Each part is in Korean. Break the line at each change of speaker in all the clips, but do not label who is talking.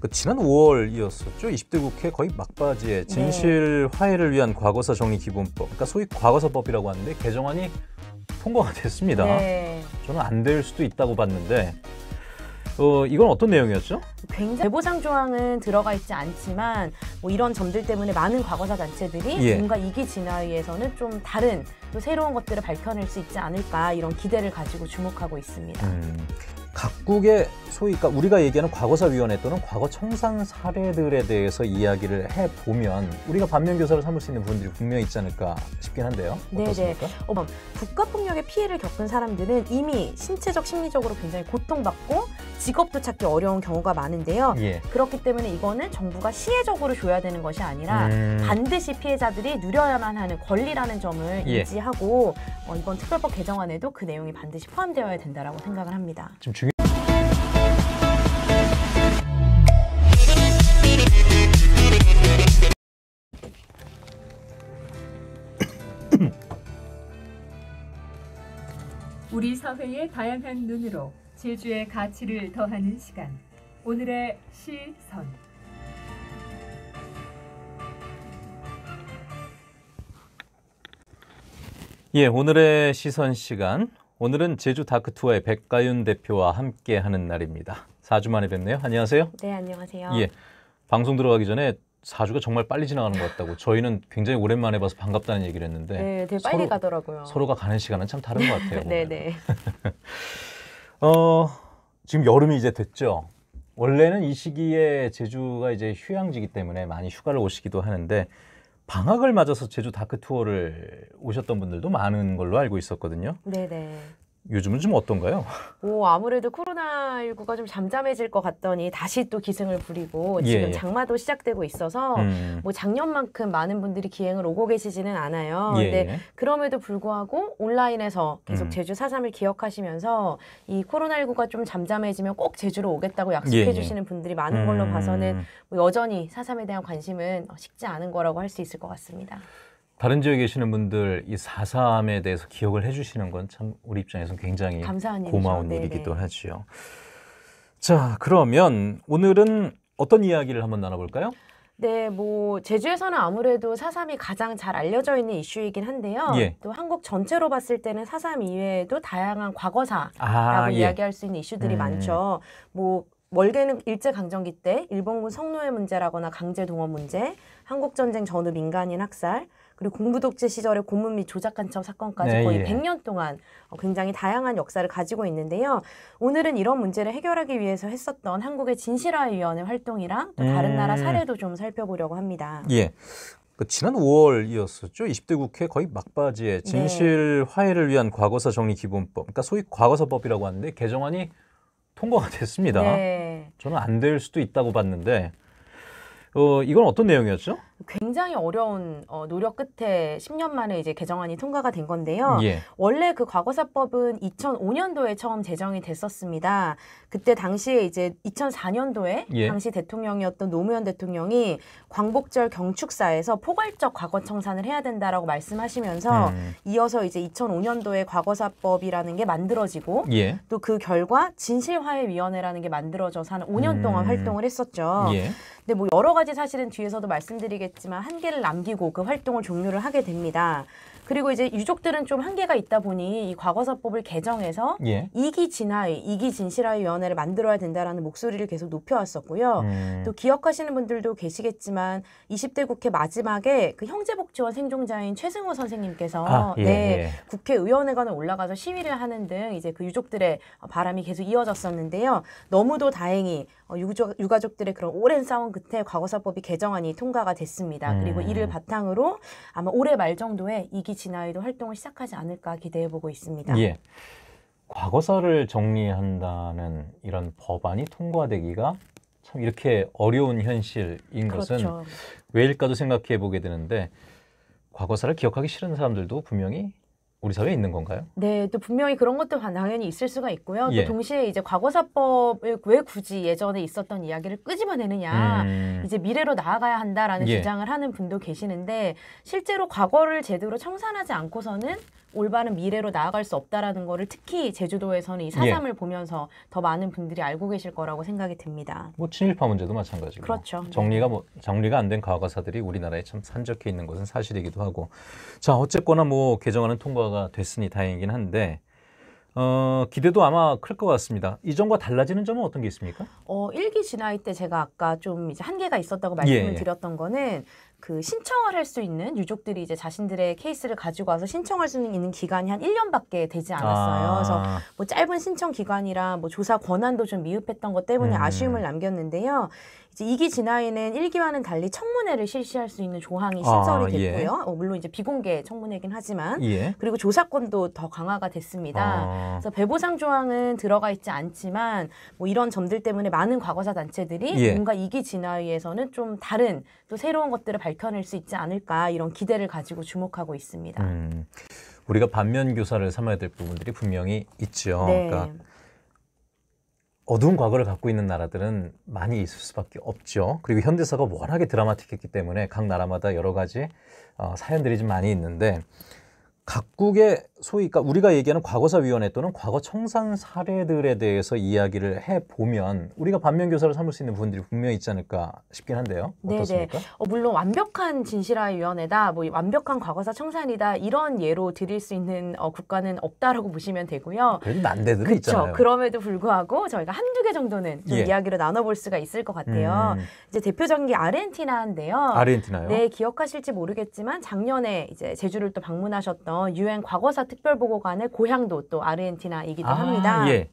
그 지난 5월이었었죠. 20대 국회 거의 막바지에 네. 진실 화해를 위한 과거사 정리 기본법, 그러니까 소위 과거사법이라고 하는데 개정안이 통과가 됐습니다. 네. 저는 안 될 수도 있다고 봤는데 어, 이건 어떤 내용이었죠?
굉장히 배보상 조항은 들어가 있지 않지만 뭐 이런 점들 때문에 많은 과거사 단체들이 예. 뭔가 이기 진화위에서는 좀 다른 또 새로운 것들을 밝혀낼 수 있지 않을까 이런 기대를 가지고 주목하고 있습니다.
음, 각국의 소위 그러니까 우리가 얘기하는 과거사위원회 또는 과거청산 사례들에 대해서 이야기를 해보면 우리가 반면교사를 삼을 수 있는 부분들이 분명히 있지 않을까 싶긴 한데요. 네,
네. 어떻습니까? 네네. 어, 뭐, 국가폭력의 피해를 겪은 사람들은 이미 신체적, 심리적으로 굉장히 고통받고 직업도 찾기 어려운 경우가 많은데요. 예. 그렇기 때문에 이거는 정부가 시혜적으로 줘야 되는 것이 아니라 음... 반드시 피해자들이 누려야만 하는 권리라는 점을 예. 인지하고 어, 이번 특별법 개정안에도 그 내용이 반드시 포함되어야 된다고 생각을 합니다.
지금 우리 사회의 다양한 눈으로 제주의 가치를
더하는 시간. 오늘의
시선. 예, 오늘의 시선 시간. 오늘은 제주 다크 투어의 백가윤 대표와 함께 하는 날입니다. 4주 만에 뵙네요. 안녕하세요.
네, 안녕하세요. 예.
방송 들어가기 전에 4주가 정말 빨리 지나가는 것 같다고 저희는 굉장히 오랜만에 봐서 반갑다는 얘기를 했는데 네,
되게 빨리 서로, 가더라고요.
서로가 가는 시간은 참 다른 것 같아요. 네, 네. 어, 지금 여름이 이제 됐죠. 원래는 이 시기에 제주가 이제 휴양지기 이 때문에 많이 휴가를 오시기도 하는데 방학을 맞아서 제주 다크 투어를 오셨던 분들도 많은 걸로 알고 있었거든요. 네, 네. 요즘은 좀 어떤가요?
오, 아무래도 코로나19가 좀 잠잠해질 것 같더니 다시 또 기승을 부리고 예, 지금 예. 장마도 시작되고 있어서 음. 뭐 작년만큼 많은 분들이 기행을 오고 계시지는 않아요. 예. 근데 그럼에도 불구하고 온라인에서 계속 음. 제주 4.3을 기억하시면서 이 코로나19가 좀 잠잠해지면 꼭 제주로 오겠다고 약속해 예, 주시는 분들이 많은 걸로 봐서는 음. 뭐 여전히 4.3에 대한 관심은 어, 식지 않은 거라고 할 수 있을 것 같습니다.
다른 지역에 계시는 분들 이사삼에 대해서 기억을 해주시는 건 참 우리 입장에서 굉장히 고마운 네네. 일이기도 네. 하지요. 자, 그러면 오늘은 어떤 이야기를 한번 나눠볼까요?
네, 뭐 제주에서는 아무래도 사삼이 가장 잘 알려져 있는 이슈이긴 한데요. 예. 또 한국 전체로 봤을 때는 사삼 이외에도 다양한 과거사라고 아, 예. 이야기할 수 있는 이슈들이 음. 많죠. 뭐 월계는 일제 강점기 때 일본군 성노예 문제라거나 강제 동원 문제, 한국 전쟁 전후 민간인 학살, 그리고 공부독재 시절의 고문 및조작간첩 사건까지 네, 거의 예. 100년 동안 어, 굉장히 다양한 역사를 가지고 있는데요. 오늘은 이런 문제를 해결하기 위해서 했었던 한국의 진실화위원회 활동이랑 또 다른 음. 나라 사례도 좀 살펴보려고 합니다.
예. 그 지난 5월이었었죠. 20대 국회 거의 막바지에 네. 진실 화해를 위한 과거사 정리 기본법, 그러니까 소위 과거사법이라고 하는데 개정안이 통과가 됐습니다. 네. 저는 안 될 수도 있다고 봤는데 어, 이건 어떤 내용이었죠?
굉장히 어려운 어, 노력 끝에 10년 만에 이제 개정안이 통과가 된 건데요. 예. 원래 그 과거사법은 2005년도에 처음 제정이 됐었습니다. 그때 당시에 이제 2004년도에 예. 당시 대통령이었던 노무현 대통령이 광복절 경축사에서 포괄적 과거 청산을 해야 된다라고 말씀하시면서 음. 이어서 이제 2005년도에 과거사법이라는 게 만들어지고 예. 또그 결과 진실화해위원회라는 게 만들어져서 한 5년 동안 음. 활동을 했었죠. 예. 근데 뭐 여러 가지 사실은 뒤에서도 말씀드리겠 말지만 한계를 남기고 그 활동을 종료를 하게 됩니다. 그리고 이제 유족들은 좀 한계가 있다 보니 이 과거사법을 개정해서 예. 이기 진화의 이기 진실화의 위원회를 만들어야 된다라는 목소리를 계속 높여왔었고요. 음. 또 기억하시는 분들도 계시겠지만 20대 국회 마지막에 그 형제복지원 생존자인 최승호 선생님께서 아, 예, 네, 예. 국회의원회관에 올라가서 시위를 하는 등 이제 그 유족들의 바람이 계속 이어졌었는데요. 너무도 다행히 어, 유족, 유가족들의 그런 오랜 싸움 끝에 과거사법이 개정안이 통과가 됐습니다. 음. 그리고 이를 바탕으로 아마 올해 말 정도에 이기 지나이도 활동을 시작하지 않을까 기대해보고 있습니다. 예.
과거사를 정리한다는 이런 법안이 통과되기가 참 이렇게 어려운 현실인 그렇죠. 것은 왜일까도 생각해 보게 되는데 과거사를 기억하기 싫은 사람들도 분명히 우리 사회에 있는 건가요?
네, 또 분명히 그런 것도 당연히 있을 수가 있고요. 예. 또 동시에 이제 과거사법을 왜 굳이 예전에 있었던 이야기를 끄집어내느냐, 음. 이제 미래로 나아가야 한다라는 예. 주장을 하는 분도 계시는데 실제로 과거를 제대로 청산하지 않고서는 올바른 미래로 나아갈 수 없다라는 거를 특히 제주도에서는 이 사삼을 예. 보면서 더 많은 분들이 알고 계실 거라고 생각이 듭니다.
뭐 친일파 문제도 마찬가지고. 그렇죠. 네. 정리가 뭐 정리가 안 된 과거사들이 우리나라에 참 산적해 있는 것은 사실이기도 하고. 자, 어쨌거나 뭐 개정안은 통과 통과가 됐으니 다행이긴 한데 어, 기대도 아마 클 것 같습니다. 이전과 달라지는 점은 어떤 게 있습니까?
어, 1기 진화일 때 제가 아까 좀 이제 한계가 있었다고 말씀을 예, 예. 드렸던 거는 그 신청을 할 수 있는 유족들이 이제 자신들의 케이스를 가지고 와서 신청할 수 있는 기간이 한 1년밖에 되지 않았어요. 아. 그래서 뭐 짧은 신청 기간이랑 뭐 조사 권한도 좀 미흡했던 것 때문에 음. 아쉬움을 남겼는데요. 이제 2기 진화에는 1기와는 달리 청문회를 실시할 수 있는 조항이 신설이 아, 예. 됐고요. 예. 어, 물론 이제 비공개 청문회긴 하지만 예. 그리고 조사권도 더 강화가 됐습니다. 아. 그래서 배보상 조항은 들어가 있지 않지만 뭐 이런 점들 때문에 많은 과거사 단체들이 예. 뭔가 2기 진화에서는 위좀 다른 또 새로운 것들을 발 밝혀낼 수 있지 않을까 이런 기대를 가지고 주목하고 있습니다.
음, 우리가 반면 교사를 삼아야 될 부분들이 분명히 있죠. 네. 그러니까 어두운 과거를 갖고 있는 나라들은 많이 있을 수밖에 없죠. 그리고 현대사가 워낙에 드라마틱했기 때문에 각 나라마다 여러 가지 어, 사연들이 좀 많이 있는데 각국의 소위 그러니까 우리가 얘기하는 과거사위원회 또는 과거청산 사례들에 대해서 이야기를 해보면 우리가 반면교사를 삼을 수 있는 부분들이 분명히 있지 않을까 싶긴 한데요. 네, 네. 어떻습니까? 네네.
어, 물론 완벽한 진실화위원회다, 뭐 완벽한 과거사 청산이다 이런 예로 드릴 수 있는 어, 국가는 없다라고 보시면 되고요. 그래도 난데들이 있잖아요. 그럼에도 불구하고 저희가 한두 개 정도는 좀 예. 이야기로 나눠볼 수가 있을 것 같아요. 음. 이제 대표적인 게 아르헨티나인데요. 아르헨티나요? 네, 기억하실지 모르겠지만 작년에 이제 제주를 또 방문하셨던 유엔 과거사 특별보고관의 고향도 또 아르헨티나이기도 아, 합니다. 예.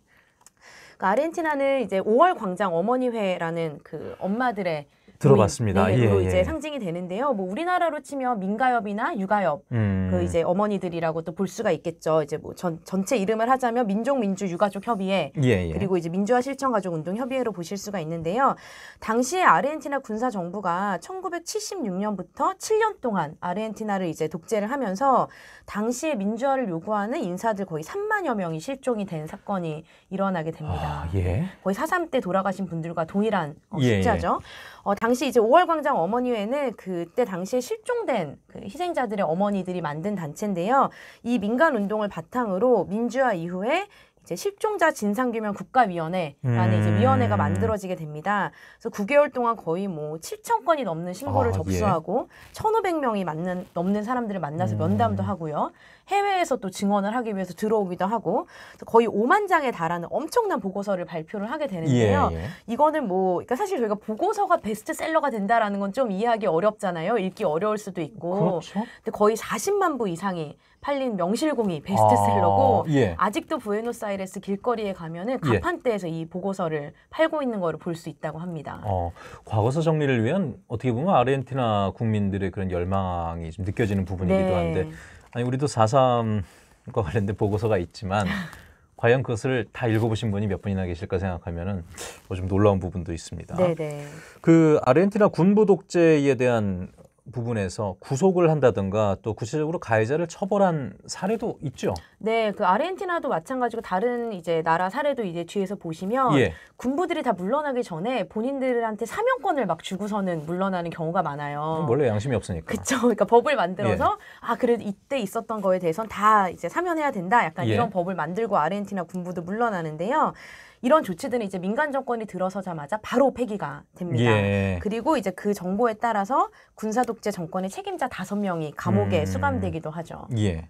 그 아르헨티나는 이제 5월 광장 어머니회라는 그 엄마들의 들어봤습니다. 예, 로 예, 이제 예. 상징이 되는데요. 뭐 우리나라로 치면 민가협이나 유가협 그 음. 그 이제 어머니들이라고 또 볼 수가 있겠죠. 이제 뭐 전, 전체 이름을 하자면 민족민주 유가족 협의회 예, 예. 그리고 이제 민주화 실천 가족 운동 협의회로 보실 수가 있는데요. 당시에 아르헨티나 군사 정부가 1976년부터 7년 동안 아르헨티나를 이제 독재를 하면서 당시에 민주화를 요구하는 인사들 거의 3만여 명이 실종이 된 사건이 일어나게 됩니다. 아, 예. 거의 4.3 때 돌아가신 분들과 동일한 어, 숙제죠. 어, 당시 이제 5월 광장 어머니회는 그때 당시에 실종된 그 희생자들의 어머니들이 만든 단체인데요. 이 민간 운동을 바탕으로 민주화 이후에 이제 실종자 진상규명 국가위원회라는 음. 이제 위원회가 만들어지게 됩니다. 그래서 9개월 동안 거의 뭐 7천 건이 넘는 신고를 아, 예. 접수하고 예. 1,500명이 맞는 넘는 사람들을 만나서 음. 면담도 하고요. 해외에서 또 증언을 하기 위해서 들어오기도 하고 거의 5만 장에 달하는 엄청난 보고서를 발표를 하게 되는데요. 예, 예. 이거는 뭐 그러니까 사실 저희가 보고서가 베스트셀러가 된다라는 건 좀 이해하기 어렵잖아요. 읽기 어려울 수도 있고. 그렇죠. 근데 거의 40만 부 이상이 팔린 명실공히 아, 베스트셀러고 아, 예. 직도 부에노스아이레스 길거리에 가면은 가판대에서 예. 이 보고서를 팔고 있는 거를 볼수 있다고 합니다. 어,
과거사 정리를 위한 어떻게 보면 아르헨티나 국민들의 그런 열망이 좀 느껴지는 부분이기도 네. 한데 아니 우리도 4.3과 관련된 보고서가 있지만 과연 그것을 다 읽어보신 분이 몇 분이나 계실까 생각하면은 뭐 좀 놀라운 부분도 있습니다. 네네. 그 아르헨티나 군부 독재에 대한 부분에서 구속을 한다든가 또 구체적으로 가해자를 처벌한 사례도 있죠.
네, 그 아르헨티나도 마찬가지고 다른 이제 나라 사례도 이제 뒤에서 보시면 예. 군부들이 다 물러나기 전에 본인들한테 사명권을 막 주고서는 물러나는 경우가 많아요. 원래 양심이 없으니까. 그렇죠. 그러니까 법을 만들어서 예. 아 그래도 이때 있었던 거에 대해서는다 이제 사면해야 된다. 약간 예. 이런 법을 만들고 아르헨티나 군부도 물러나는데요. 이런 조치들은 이제 민간 정권이 들어서자마자 바로 폐기가 됩니다. 예. 그리고 이제 그 정보에 따라서 군사 독재 정권의 책임자 다섯 명이 감옥에 음. 수감되기도 하죠.
예.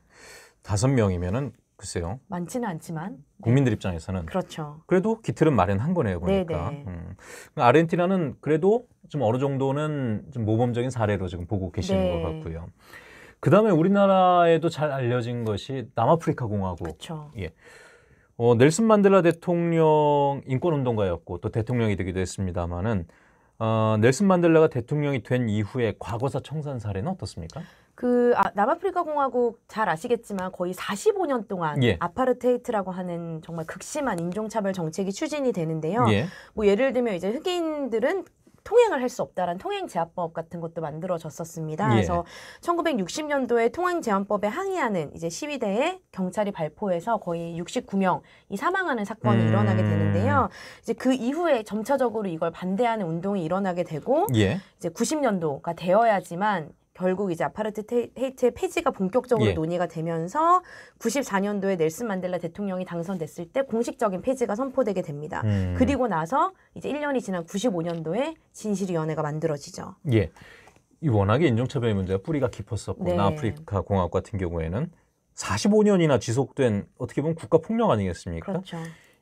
다섯 명이면은 글쎄요.
많지는 않지만 네. 국민들 입장에서는 그렇죠.
그래도 기틀은 마련한 거네요 보니까. 네, 네. 음. 그러니까 아르헨티나는 그래도 좀 어느 정도는 좀 모범적인 사례로 지금 보고 계시는 네. 것 같고요. 그 다음에 우리나라에도 잘 알려진 것이 남아프리카 공화국. 그쵸. 예. 어, 넬슨 만델라 대통령 인권운동가였고 또 대통령이 되기도 했습니다만은 어, 넬슨 만델라가 대통령이 된 이후에 과거사 청산 사례는 어떻습니까?
그 아, 남아프리카 공화국 잘 아시겠지만 거의 45년 동안 예. 아파르테이트라고 하는 정말 극심한 인종차별 정책이 추진이 되는데요. 예. 뭐 예를 들면 이제 흑인들은 통행을 할 수 없다라는 통행 제한법 같은 것도 만들어졌었습니다. 예. 그래서 1960년도에 통행 제한법에 항의하는 이제 시위대에 경찰이 발포해서 거의 69명이 사망하는 사건이 음... 일어나게 되는데요. 이제 그 이후에 점차적으로 이걸 반대하는 운동이 일어나게 되고 예. 이제 90년도가 되어야지만 결국 이제 아파르트 헤이트의 폐지가 본격적으로 예. 논의가 되면서 94년도에 넬슨 만델라 대통령이 당선됐을 때 공식적인 폐지가 선포되게 됩니다. 음. 그리고 나서 이제 1년이 지난 95년도에 진실위원회가 만들어지죠.
예. 이 워낙에 인종차별 의 문제가 뿌리가 깊었었고 네. 남아프리카 공화국 같은 경우에는 45년이나 지속된 어떻게 보면 국가 폭력 아니겠습니까? 그렇죠.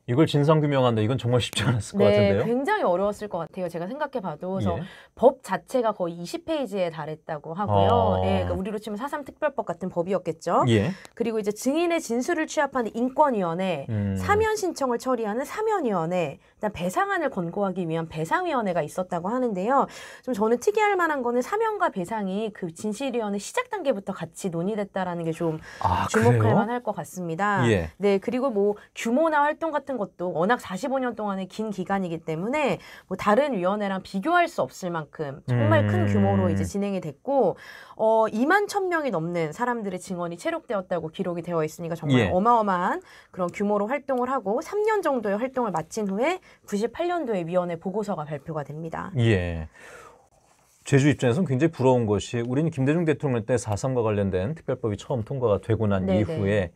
이걸 진상규명한다 이건 정말 쉽지 않았을 네, 것 같은데요.
굉장히 어려웠을 것 같아요. 제가 생각해봐도 그래서 예. 법 자체가 거의 20페이지에 달했다고 하고요. 아. 예, 그러니까 우리로 치면 사삼 특별법 같은 법이었겠죠. 예. 그리고 이제 증인의 진술을 취합하는 인권위원회, 음. 사면 신청을 처리하는 사면위원회, 일단 배상안을 권고하기 위한 배상위원회가 있었다고 하는데요. 좀 저는 특이할 만한 거는 사면과 배상이 그 진실위원회 시작 단계부터 같이 논의됐다라는 게좀 아, 주목할 만할 것 같습니다. 예. 네, 그리고 뭐 규모나 활동 같은 하는 것도 워낙 45년 동안의 긴 기간이기 때문에 뭐 다른 위원회랑 비교할 수 없을 만큼 정말 음. 큰 규모로 이제 진행이 됐고 어 2만 1 0명이 넘는 사람들의 증언이 체록되었다고 기록이 되어 있으니까 정말 예. 어마어마한 그런 규모로 활동을 하고 3년 정도의 활동을 마친 후에 98년도에 위원회 보고서가 발표가 됩니다.
예. 제주 입장에서는 굉장히 부러운 것이 우리는 김대중 대통령 때 4.3과 관련된 특별법이 처음 통과가 되고 난 네네. 이후에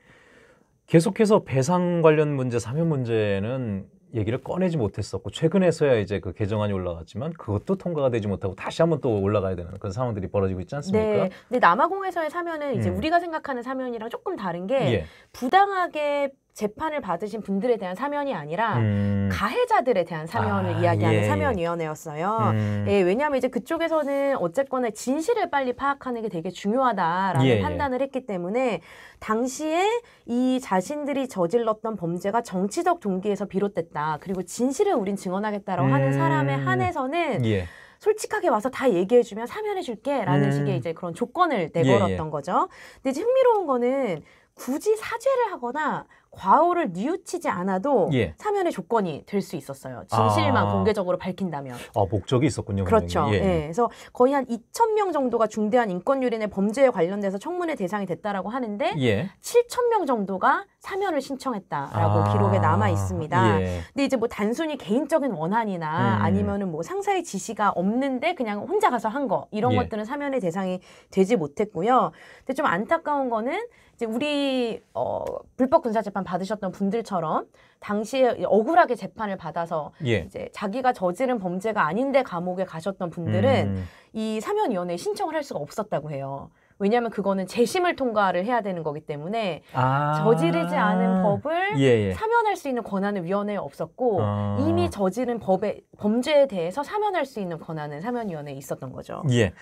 계속해서 배상 관련 문제, 사면 문제는 얘기를 꺼내지 못했었고 최근에서야 이제 그 개정안이 올라갔지만 그것도 통과가 되지 못하고 다시 한번 또 올라가야 되는 그런 상황들이 벌어지고 있지 않습니까? 네.
근데 남아공에서의 사면은 이제 음. 우리가 생각하는 사면이랑 조금 다른 게 예. 부당하게 재판을 받으신 분들에 대한 사면이 아니라 음. 가해자들에 대한 사면을 아, 이야기하는 예. 사면위원회였어요. 음. 예, 왜냐하면 이제 그쪽에서는 어쨌거나 진실을 빨리 파악하는 게 되게 중요하다라는 예, 예. 판단을 했기 때문에 당시에 이 자신들이 저질렀던 범죄가 정치적 동기에서 비롯됐다. 그리고 진실을 우린 증언하겠다라고 음. 하는 사람에 음. 한해서는 예. 솔직하게 와서 다 얘기해주면 사면해줄게라는 음. 식의 이제 그런 조건을 내걸었던 예, 예. 거죠. 근데 이제 흥미로운 거는 굳이 사죄를 하거나 과오를 뉘우치지 않아도 예. 사면의 조건이 될 수 있었어요. 진실만 아. 공개적으로 밝힌다면.
아 목적이 있었군요. 그렇죠. 예. 예.
그래서 거의 한 2천 명 정도가 중대한 인권 유린의 범죄에 관련돼서 청문회 대상이 됐다라고 하는데 예. 7천 명 정도가 사면을 신청했다라고 아, 기록에 남아 있습니다. 예. 근데 이제 뭐 단순히 개인적인 원한이나 음. 아니면은 뭐 상사의 지시가 없는데 그냥 혼자 가서 한 거 이런 예. 것들은 사면의 대상이 되지 못했고요. 근데 좀 안타까운 거는 이제 우리 어 불법 군사 재판 받으셨던 분들처럼 당시에 억울하게 재판을 받아서 예. 이제 자기가 저지른 범죄가 아닌데 감옥에 가셨던 분들은 음. 이 사면위원회에 신청을 할 수가 없었다고 해요. 왜냐하면 그거는 재심을 통과를 해야 되는 거기 때문에 아~ 저지르지 않은 법을 예, 예. 사면할 수 있는 권한은 위원회에 없었고 아~ 이미 저지른 법에 범죄에 대해서 사면할 수 있는 권한은 사면위원회에 있었던 거죠.
예.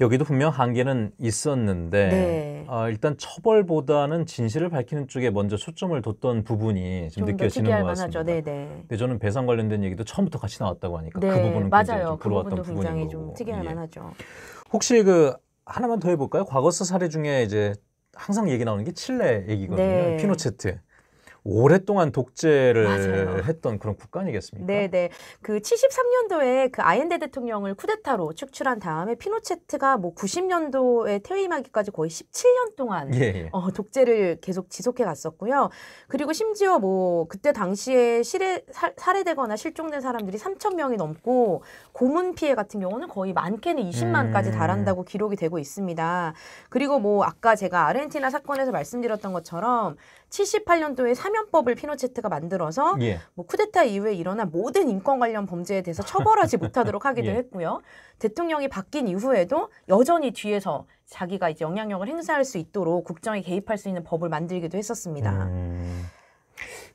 여기도 분명 한계는 있었는데 네. 어, 일단 처벌보다는 진실을 밝히는 쪽에 먼저 초점을 뒀던 부분이 좀, 좀 느껴지는 것 같습니다. 네, 네. 근데 저는 배상 관련된 얘기도 처음부터 같이 나왔다고 하니까 그 네, 그 부분은 맞아요. 좀 부러웠던 그부분도 굉장히 거고.
좀 특이할 예. 만하죠.
혹시 그 하나만 더 해볼까요? 과거사 사례 중에 이제 항상 얘기 나오는 게 칠레 얘기거든요. 네. 피노체트. 오랫동안 독재를 맞아요. 했던 그런 국가 아니겠습니까?
네, 네. 그 73년도에 그 아엔데 대통령을 쿠데타로 축출한 다음에 피노체트가 뭐 90년도에 퇴임하기까지 거의 17년 동안 예, 예. 어, 독재를 계속 지속해 갔었고요. 그리고 심지어 뭐 그때 당시에 실해, 사, 살해되거나 실종된 사람들이 3천 명이 넘고 고문 피해 같은 경우는 거의 많게는 20만까지 음. 달한다고 기록이 되고 있습니다. 그리고 뭐 아까 제가 아르헨티나 사건에서 말씀드렸던 것처럼 78년도에 사면법을 피노체트가 만들어서 예. 뭐 쿠데타 이후에 일어난 모든 인권 관련 범죄에 대해서 처벌하지 못하도록 하기도 예. 했고요. 대통령이 바뀐 이후에도 여전히 뒤에서 자기가 이제 영향력을 행사할 수 있도록 국정에 개입할 수 있는 법을 만들기도 했었습니다. 음...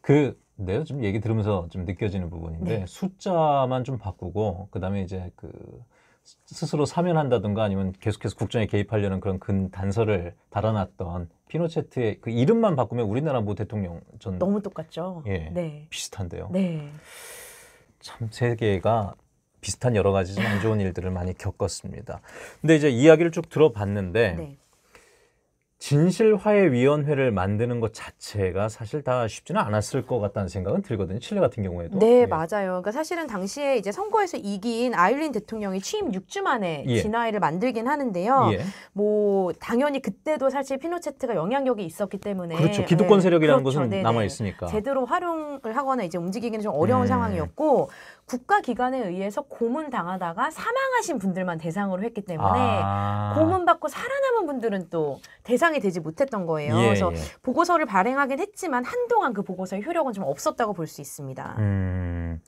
그 내가 네, 좀 얘기 들으면서 좀 느껴지는 부분인데 네. 숫자만 좀 바꾸고 그다음에 이제 그 스스로 사면한다든가 아니면 계속해서 국정에 개입하려는 그런 근 단서를 달아놨던 피노체트의 그 이름만 바꾸면 우리나라 모 대통령 전 너무
똑같죠. 예, 네.
비슷한데요. 네. 참 세계가 비슷한 여러 가지 안 좋은 일들을 많이 겪었습니다. 근데 이제 이야기를 쭉 들어봤는데 네. 진실화해위원회를 만드는 것 자체가 사실 다 쉽지는 않았을 것 같다는 생각은 들거든요. 칠레 같은 경우에도.
네, 예. 맞아요. 그러니까 사실은 당시에 이제 선거에서 이긴 아일린 대통령이 취임 6주 만에 예. 진화회를 만들긴 하는데요. 예. 뭐 당연히 그때도 사실 피노체트가 영향력이 있었기 때문에 그렇죠. 기득권 예, 세력이라는 그렇죠. 것은 네, 네. 남아 있으니까 제대로 활용을 하거나 이제 움직이기는 좀 어려운 네. 상황이었고 국가 기관에 의해서 고문 당하다가 사망하신 분들만 대상으로 했기 때문에 아. 고문 받고 살아남은 분들은 또 대상 보상이 되지 못했던 거예요. 예, 그래서 예. 보고서를 발행하긴 했지만 한동안 그 보고서의 효력은 좀 없었다고 볼 수 있습니다. 음,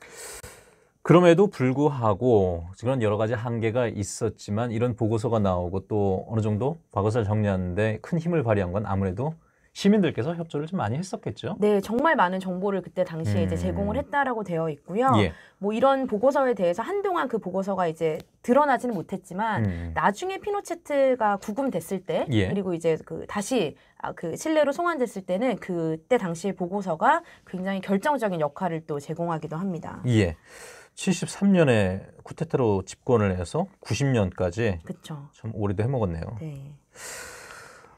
그럼에도 불구하고 그런 여러 가지 한계가 있었지만 이런 보고서가 나오고 또 어느 정도 과거사를 정리하는데 큰 힘을 발휘한 건 아무래도 시민들께서 협조를 좀 많이 했었겠죠.
네, 정말 많은 정보를 그때 당시에 음. 이제 제공을 했다라고 되어 있고요. 예. 뭐 이런 보고서에 대해서 한동안 그 보고서가 이제 드러나지는 못했지만 음. 나중에 피노체트가 구금됐을 때 예. 그리고 이제 그 다시 아, 그 칠레로 송환됐을 때는 그때 당시의 보고서가 굉장히 결정적인 역할을 또 제공하기도 합니다.
예. 73년에 쿠데타로 집권을 해서 90년까지 그쵸. 참 오래도 해먹었네요. 네.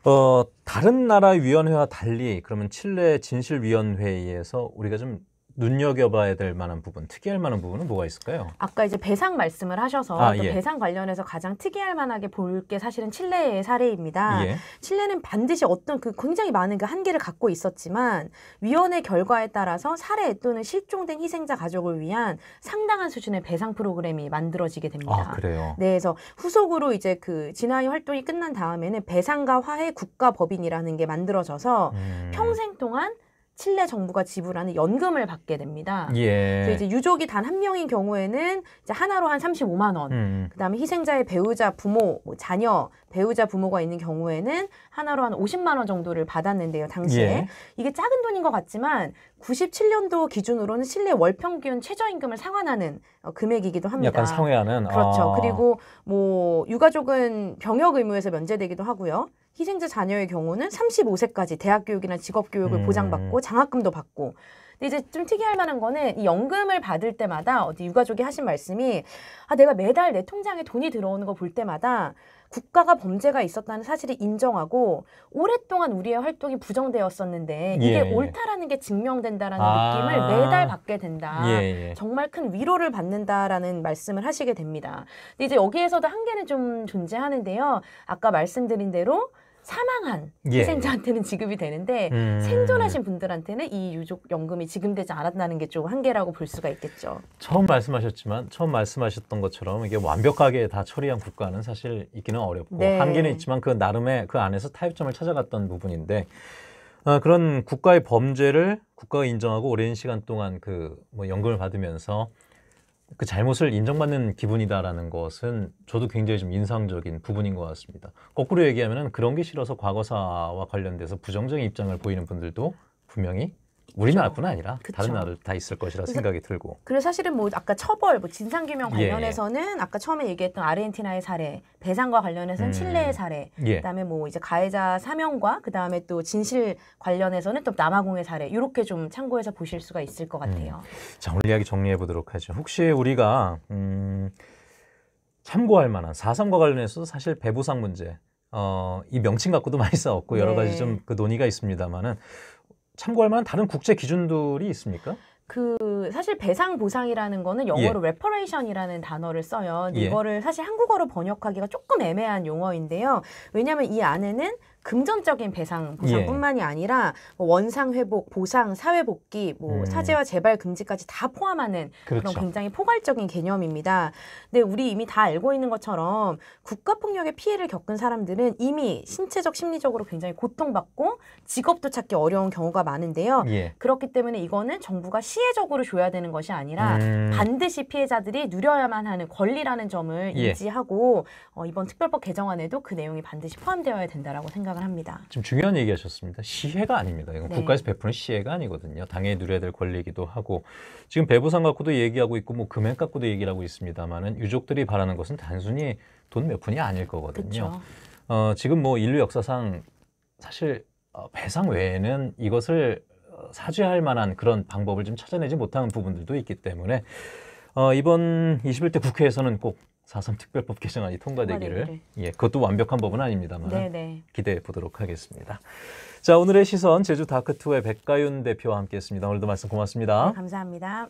어, 다른 나라 위원회와 달리 그러면 칠레 진실위원회에서 우리가 좀 눈여겨봐야 될 만한 부분, 특이할 만한 부분은 뭐가 있을까요?
아까 이제 배상 말씀을 하셔서 아, 예. 배상 관련해서 가장 특이할 만하게 볼 게 사실은 칠레의 사례입니다. 예. 칠레는 반드시 어떤 그 굉장히 많은 그 한계를 갖고 있었지만 위원회 결과에 따라서 살해 또는 실종된 희생자 가족을 위한 상당한 수준의 배상 프로그램이 만들어지게 됩니다. 아, 그래요. 네, 그래서 후속으로 이제 그 진화의 활동이 끝난 다음에는 배상과 화해 국가 법인이라는 게 만들어져서 음. 평생 동안 칠레 정부가 지불하는 연금을 받게 됩니다. 예. 그래서 이제 유족이 단 한 명인 경우에는 이제 하나로 한 35만 원. 음. 그다음에 희생자의 배우자 부모, 뭐 자녀, 배우자 부모가 있는 경우에는 하나로 한 50만 원 정도를 받았는데요. 당시에 예. 이게 작은 돈인 것 같지만 97년도 기준으로는 실내 월 평균 최저임금을 상환하는 어, 금액이기도 합니다. 약간 상회하는 그렇죠. 아. 그리고 뭐 유가족은 병역 의무에서 면제되기도 하고요. 희생자 자녀의 경우는 35세까지 대학 교육이나 직업 교육을 음. 보장받고 장학금도 받고 근데 이제 좀 특이할 만한 거는 이 연금을 받을 때마다 어디 유가족이 하신 말씀이 아 내가 매달 내 통장에 돈이 들어오는 거 볼 때마다 국가가 범죄가 있었다는 사실을 인정하고 오랫동안 우리의 활동이 부정되었었는데 이게 예. 옳다라는 게 증명된다라는 아. 느낌을 매달 받게 된다. 예, 예. 정말 큰 위로를 받는다라는 말씀을 하시게 됩니다. 근데 이제 여기에서도 한계는 좀 존재하는데요. 아까 말씀드린 대로 사망한 예, 예. 희생자한테는 지급이 되는데 음. 생존하신 분들한테는 이 유족 연금이 지급되지 않았다는 게좀 한계라고 볼 수가 있겠죠.
처음 말씀하셨지만 처음 말씀하셨던 것처럼 이게 완벽하게 다 처리한 국가는 사실 있기는 어렵고 네. 한계는 있지만 그 나름의 그 안에서 타협점을 찾아갔던 부분인데 어, 그런 국가의 범죄를 국가가 인정하고 오랜 시간 동안 그뭐 연금을 받으면서 그 잘못을 인정받는 기분이다라는 것은 저도 굉장히 좀 인상적인 부분인 것 같습니다. 거꾸로 얘기하면 그런 게 싫어서 과거사와 관련돼서 부정적인 입장을 보이는 분들도 분명히 우리나라뿐 아니라 그쵸. 다른 나라들 다 있을 것이라 생각이 들고.
그래서 사실은 뭐 아까 처벌, 뭐 진상규명 예. 관련해서는 예. 아까 처음에 얘기했던 아르헨티나의 사례, 배상과 관련해서는 음. 칠레의 사례, 예. 그다음에 뭐 이제 가해자 사명과 그다음에 또 진실 관련해서는 또 남아공의 사례 이렇게 좀 참고해서 보실 수가 있을 것 음. 같아요. 음.
자 오늘 이야기 정리해 보도록 하죠. 혹시 우리가 음, 참고할 만한 사상과 관련해서 사실 배부상 문제. 어, 이 명칭 갖고도 많이 싸웠고 여러 네. 가지 좀 그 논의가 있습니다만은 참고할 만한 다른 국제 기준들이 있습니까?
그 사실 배상 보상이라는 거는 영어로 예. reparation이라는 단어를 써요. 예. 이거를 사실 한국어로 번역하기가 조금 애매한 용어인데요. 왜냐하면 이 안에는 금전적인 배상 예. 보상뿐만이 아니라 뭐 원상 회복, 보상, 사회 복귀, 뭐 음. 사죄와 재발 금지까지 다 포함하는 그렇죠. 그런 굉장히 포괄적인 개념입니다. 근데 우리 이미 다 알고 있는 것처럼 국가 폭력의 피해를 겪은 사람들은 이미 신체적, 심리적으로 굉장히 고통받고 직업도 찾기 어려운 경우가 많은데요. 예. 그렇기 때문에 이거는 정부가 시혜적으로 줘야 되는 것이 아니라 음. 반드시 피해자들이 누려야만 하는 권리라는 점을 예. 인지하고 어, 이번 특별법 개정안에도 그 내용이 반드시 포함되어야 된다라고 생각합니다. 생각을 합니다.
지금 중요한 얘기 하셨습니다. 시혜가 아닙니다. 이건 네. 국가에서 베푸는 시혜가 아니거든요. 당연히 누려야 될 권리이기도 하고 지금 배부상 갖고도 얘기하고 있고 뭐 금액 갖고도 얘기를 하고 있습니다만은 유족들이 바라는 것은 단순히 돈 몇 푼이 아닐 거거든요. 그쵸. 어, 지금 뭐 인류 역사상 사실 어, 배상 외에는 이것을 어, 사죄할 만한 그런 방법을 좀 찾아내지 못하는 부분들도 있기 때문에 어, 이번 21대 국회에서는 꼭 4선특별법 개정안이 통과되기를 통과되기를. 예, 그것도 완벽한 법은 아닙니다만 네네. 네. 기대해 보도록 하겠습니다. 자 오늘의 시선 제주 다크투의 어 백가윤 대표와 함께했습니다. 오늘도 말씀 고맙습니다. 네,
감사합니다.